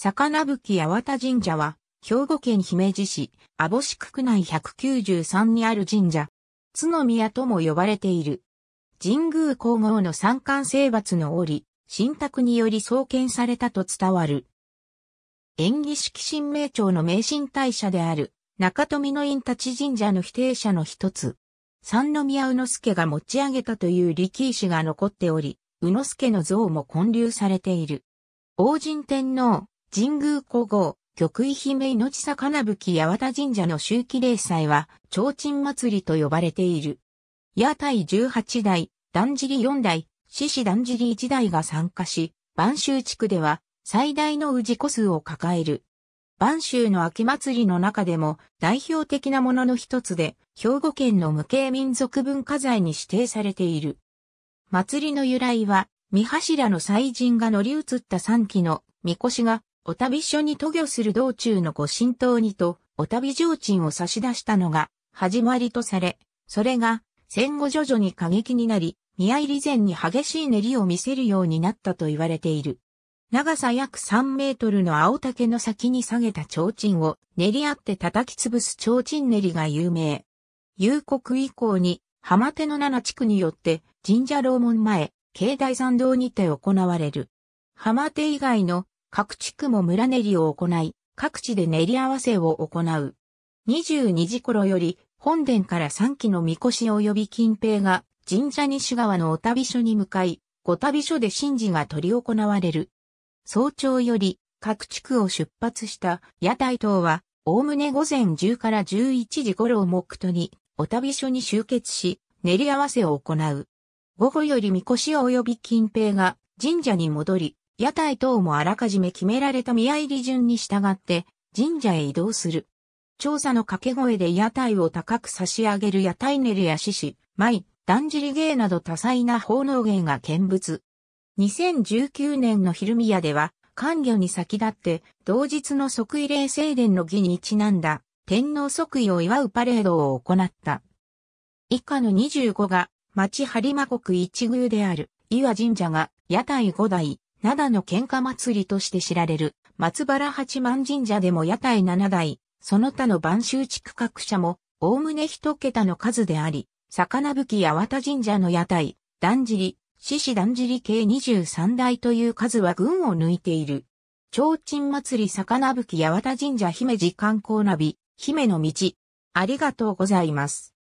魚吹八幡神社は、兵庫県姫路市、網干区区内193にある神社。津の宮とも呼ばれている。神宮皇后の三冠征伐の折、神託により創建されたと伝わる。演技式神明庁の名神大社である、中富の院立神社の否定者の一つ。三宮宇之助が持ち上げたという力石が残っており、宇之助の像も建立されている。王神天皇、神宮古豪、玉井姫命魚吹八幡神社の周期霊祭は、提灯祭りと呼ばれている。屋台18代、だ尻じり4代、獅子だ尻じり1代が参加し、晩秋地区では、最大の氏子数を抱える。晩秋の秋祭りの中でも代表的なものの一つで、兵庫県の無形民族文化財に指定されている。祭りの由来は、三柱の祭神が乗り移った三期の、神輿がお旅所に渡御する道中のご神道にと、お旅上鎮を差し出したのが、始まりとされ、それが、戦後徐々に過激になり、宮入り前に激しい練りを見せるようになったと言われている。長さ約3メートルの青竹の先に下げた提灯を練り合って叩き潰す提灯練りが有名。夕刻以降に、浜手の七地区によって神社楼門前、境内参道にて行われる。浜手以外の各地区も村練りを行い、各地で練り合わせを行う。22時頃より、本殿から3機の神輿及び近平が、神社西側のお旅所に向かい、ご旅所で神事が取り行われる。早朝より、各地区を出発した屋台等は、おおむね午前10から11時頃を目途に、お旅所に集結し、練り合わせを行う。午後より神輿及び近平が神社に戻り、屋台等もあらかじめ決められた宮入り順に従って神社へ移動する。調査の掛け声で屋台を高く差し上げる屋台練りや獅子、舞、だんじり芸など多彩な奉納芸が見物。2019年の昼宮では、官魚に先立って、同日の即位礼正殿の儀にちなんだ、天皇即位を祝うパレードを行った。以下の25が、町播磨国一宮である、岩神社が、屋台5台、灘の喧嘩祭りとして知られる松原八幡神社でも屋台7台、その他の晩州地区各社も、おおむね一桁の数であり、魚吹き八幡神社の屋台、だんじり、獅子だんじり系23台という数は群を抜いている。提灯祭り魚吹き八幡神社姫路観光ナビ、姫の道。ありがとうございます。